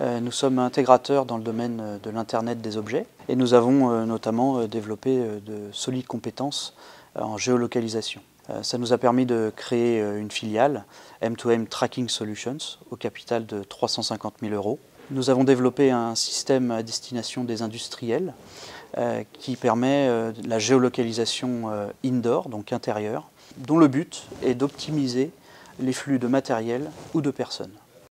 Euh, nous sommes intégrateurs dans le domaine euh, de l'Internet des objets et nous avons euh, notamment développé de solides compétences en géolocalisation. Ça nous a permis de créer une filiale, M2M Tracking Solutions, au capital de 350 000 euros. Nous avons développé un système à destination des industriels qui permet la géolocalisation indoor, donc intérieure, dont le but est d'optimiser les flux de matériel ou de personnes.